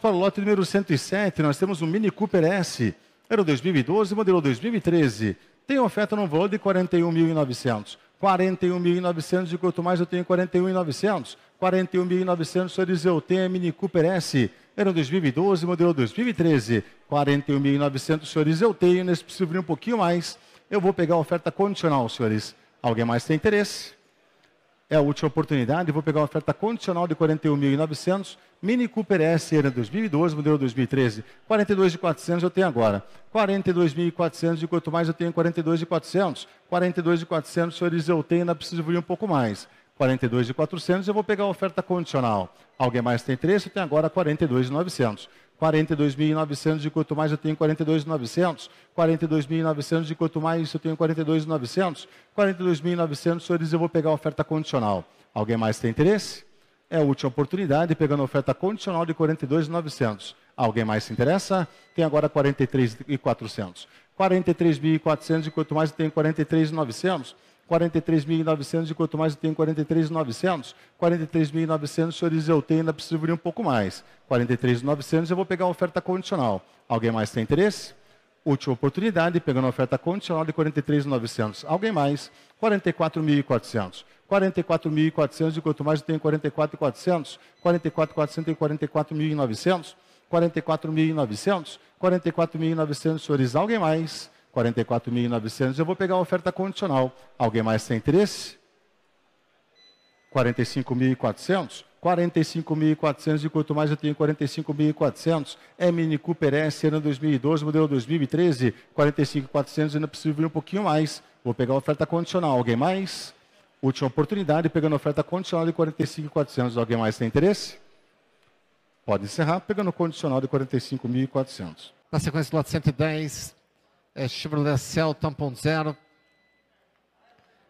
para o lote número 107, nós temos um Mini Cooper S. Era 2012, modelo 2013. Tem oferta no valor de 41.900. 41.900 de quanto mais eu tenho 41.900. 41.900 senhores eu tenho a Mini Cooper S. Era 2012, modelo 2013. 41.900 senhores eu tenho. Nesse preciso abrir um pouquinho mais. Eu vou pegar a oferta condicional, senhores. Alguém mais tem interesse? É a última oportunidade. Vou pegar a oferta condicional de 41.900 Mini Cooper S era 2012, modelo 2013. 42 de 400 eu tenho agora. 42.400 de quanto mais eu tenho 42 de 400. 42 de 400, senhores, eu tenho, ainda preciso evoluir um pouco mais. 42 de 400 eu vou pegar a oferta condicional. Alguém mais tem interesse? eu tenho agora 42 de 900. 42.900 de quanto mais eu tenho 42.900, 42.900 de quanto mais eu tenho 42.900, 42.900, senhores, eu vou pegar a oferta condicional. Alguém mais tem interesse? É a última oportunidade, pegando a oferta condicional de 42,900. Alguém mais se interessa? Tem agora 43,400. 43.400 e quanto mais eu tenho 43,900. 43.900 e quanto mais eu tenho 43.900. 43.900, senhores eu tenho, ainda preciso vir um pouco mais. 43.900, eu vou pegar a oferta condicional. Alguém mais tem interesse? Última oportunidade, pegando a oferta condicional de 43.900. Alguém mais? 44.400. 44.400, e quanto mais eu tenho 44.400, 44.400 tem 44.900, 44.900, 44.900, senhores, alguém mais? 44.900, eu vou pegar a oferta condicional. Alguém mais tem interesse? 45.400? 45.400 e quanto mais eu tenho 45.400. É Mini Cooper S, ano 2012, modelo 2013, 45.400, ainda preciso vir um pouquinho mais. Vou pegar a oferta condicional. Alguém mais? Última oportunidade, pegando oferta condicional de 45.400. Alguém mais tem interesse? Pode encerrar, pegando condicional de 45.400. Na sequência do lote 110, é Chevrolet Celta 1.0.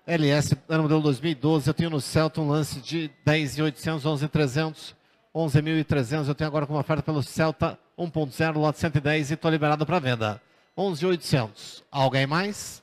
LS, ano modelo 2012, eu tenho no Celta um lance de 10.800, 11.300, 11.300. Eu tenho agora com uma oferta pelo Celta 1.0, lote 110 e estou liberado para venda. 11.800. Alguém mais?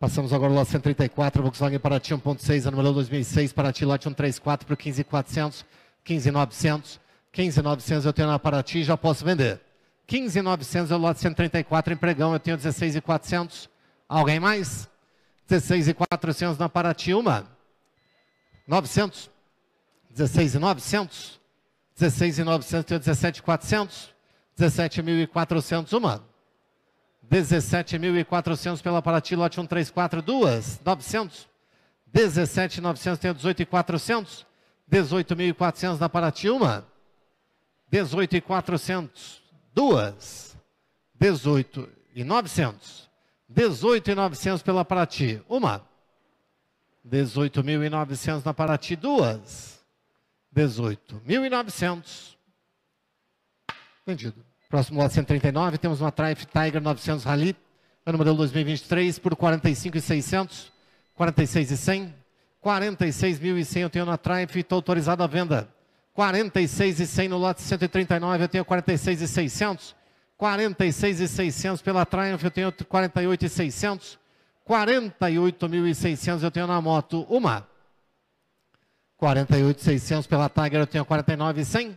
Passamos agora o lote 134, Volkswagen Paraty 1.6, anulou 2006, Paraty lote 134 para o 15.400, 15.900, 15.900 eu tenho na Paraty já posso vender. 15.900 é o lote 134 empregão, eu tenho 16.400. Alguém mais? 16.400 na Paraty, uma. 900. 16.900. 16.900 eu tenho 17.400. 17.400, uma. 17.400 pela Paraty, lote 134, duas, 900. 17.900 tem 18.400. 18.400 na Paraty, uma. 18.400, duas. 18.900. 18.900 pela Paraty, uma. 18.900 na Paraty, duas. 18.900. Entendido. Próximo lote 139, temos uma Triumph Tiger 900 Rally, ano modelo 2023, por 45,600, 46,100, 46.100 eu tenho na Triumph e estou autorizado à venda. 46.100 no lote 139 eu tenho 46.600, 46.600 pela Triumph eu tenho 48.600, 48.600 eu tenho na moto uma. 48.600 pela Tiger eu tenho 49.100,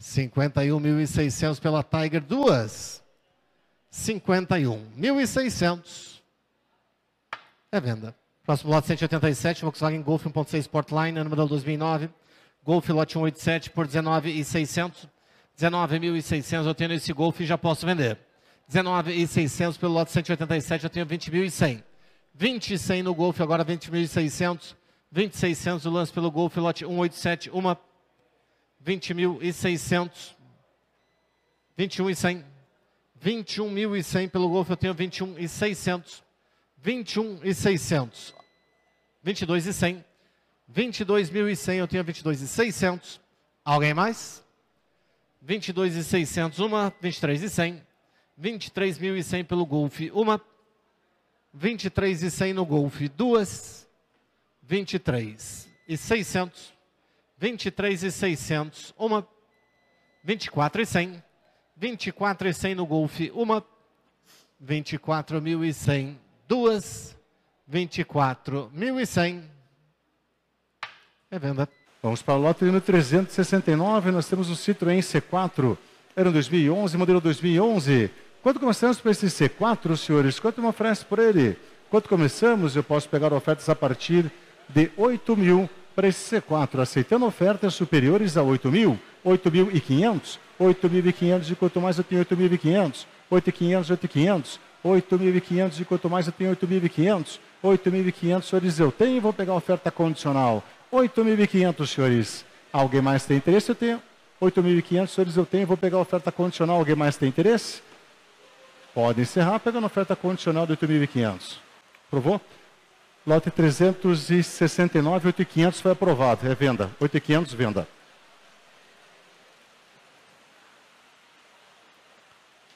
51.600 pela Tiger, 2. 51.600. É venda. Próximo lote 187, Volkswagen Golf 1.6 Sportline, ano modelo 2009. Golf lote 187 por 19.600. 19.600 eu tenho esse Golf e já posso vender. 19.600 pelo lote 187 eu tenho 20.100. 20.100 no Golf, agora 20.600. 20.600 o lance pelo Golf, lote 187, uma 20.600, 21.100, 21.100 pelo Golfo eu tenho 21.600, 21.600, 22.100, 22.100 eu tenho 22.600, alguém mais? 22.600 uma, 23.100, 23.100 pelo Golf uma, 23.100 no Golf duas, 23,600. 23,600, uma. 24,100, 24,100 no golfe, uma. 24.100, duas. 24.100. É venda. Vamos para o lote número 369, nós temos o Citroën C4, era um 2011, modelo 2011. Quanto começamos para esse C4, senhores? Quanto uma oferece por ele? Quanto começamos? Eu posso pegar ofertas a partir de 8 mil para esse C4, aceitando ofertas superiores a 8 mil, 8.500, 8.500 e quanto mais eu tenho 8.500, 8.500, 8.500, 8.500 e quanto mais eu tenho 8.500, 8.500, senhores, eu tenho, e vou pegar a oferta condicional, 8.500, senhores, alguém mais tem interesse, eu tenho, 8.500, senhores, eu tenho, e vou pegar a oferta condicional, alguém mais tem interesse? Pode encerrar pegando oferta condicional de 8.500. Provou? Lote 369, 8500 foi aprovado. É venda. 8500, venda.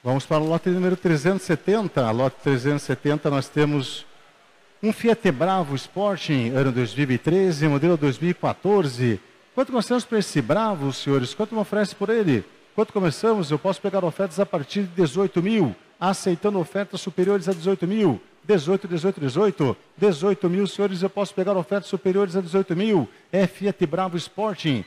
Vamos para o lote número 370. Lote 370 nós temos um Fiat Bravo Sporting, ano 2013, modelo 2014. Quanto gostamos para esse Bravo, senhores? Quanto me oferece por ele? Quanto começamos? Eu posso pegar ofertas a partir de 18 mil, aceitando ofertas superiores a 18 mil. 18, 18, 18. 18 mil, senhores, eu posso pegar ofertas superiores a 18 mil. É Fiat Bravo Sporting.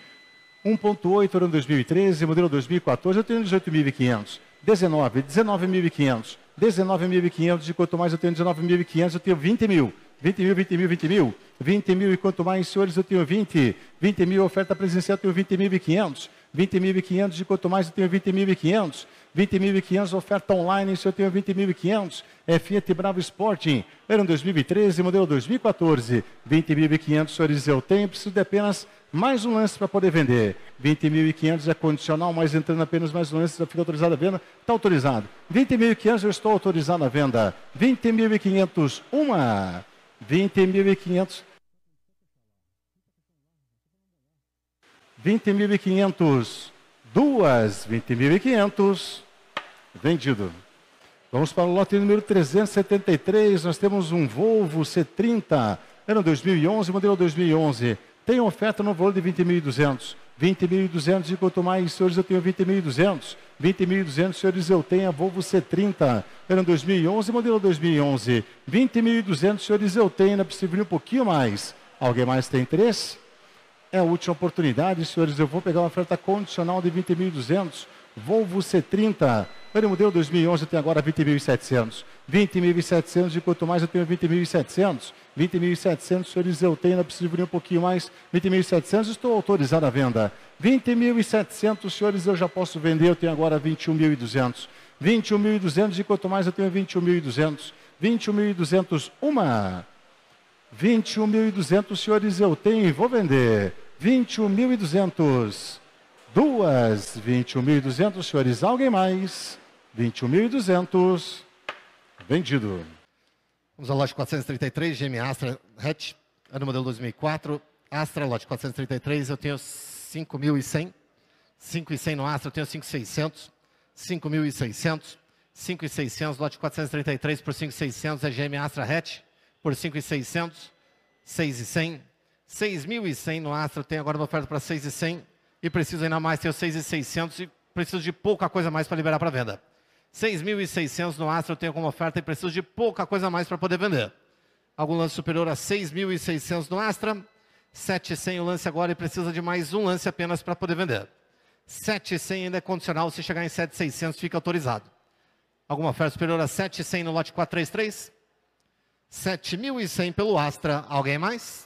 1.8 ano 2013, modelo 2014, eu tenho 18.500. 19, 19.500. 19.500 e quanto mais eu tenho 19.500, eu tenho 20 mil. 20 mil, 20 mil, 20 mil. 20 mil e quanto mais, senhores, eu tenho 20. 20 mil oferta presencial, eu tenho 20.500. 20.500 de quanto mais eu tenho 20.500. 20.500 oferta online, se eu tenho 20.500, é Fiat Bravo Sporting, em 2013, modelo 2014. 20.500, senhores, eu tenho, preciso de apenas mais um lance para poder vender. 20.500 é condicional, mas entrando apenas mais um lance, já fica autorizado a venda, está autorizado. 20.500, eu estou autorizado a venda. 20.500, uma. 20.500, 20.500. Duas, 20.500. Vendido. Vamos para o lote número 373. Nós temos um Volvo C30, Era 2011, modelo 2011. Tem oferta no valor de 20.200. 20.200 e quanto mais, senhores, eu tenho 20.200. 20.200, senhores, eu tenho a Volvo C30, Era 2011, modelo 2011. 20.200, senhores, eu tenho, não é possível um pouquinho mais. Alguém mais tem interesse? É a última oportunidade, senhores. Eu vou pegar uma oferta condicional de 20.200. Volvo C30. Ele modelo 2011 eu tenho agora 20.700. 20.700 e quanto mais eu tenho 20.700. 20.700, senhores, eu tenho, não preciso vir um pouquinho mais. 20.700, estou autorizado à venda. 20.700, senhores, eu já posso vender, eu tenho agora 21.200. 21.200 e quanto mais eu tenho 21.200. 21.200, uma. 21.200, senhores, eu tenho e vou vender. 21.200. Duas, 21.200, senhores. Alguém mais? 21.200. Vendido. Vamos ao lote 433, GM Astra Hatch, ano modelo 2004. Astra, lote 433, eu tenho 5.100. 5.100 no Astra, eu tenho 5.600. 5.600. 5.600, lote 433 por 5.600 é GM Astra Hatch por 5.600. 6.100. 6.100 no Astra, tem agora uma oferta para 6.100 e preciso ainda mais, tenho 6.600 e preciso de pouca coisa mais para liberar para venda. 6.600 no Astra eu tenho como oferta e preciso de pouca coisa mais para poder vender. Algum lance superior a 6.600 no Astra, 7.100 o lance agora e precisa de mais um lance apenas para poder vender. 7.100 ainda é condicional, se chegar em 7.600 fica autorizado. Alguma oferta superior a 7.100 no lote 433? 7.100 pelo Astra, alguém mais?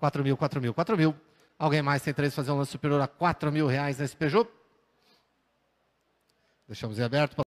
4 mil, 4 mil, 4 mil. Alguém mais tem interesse em fazer um lance superior a 4 mil reais nesse Peugeot? Deixamos em aberto.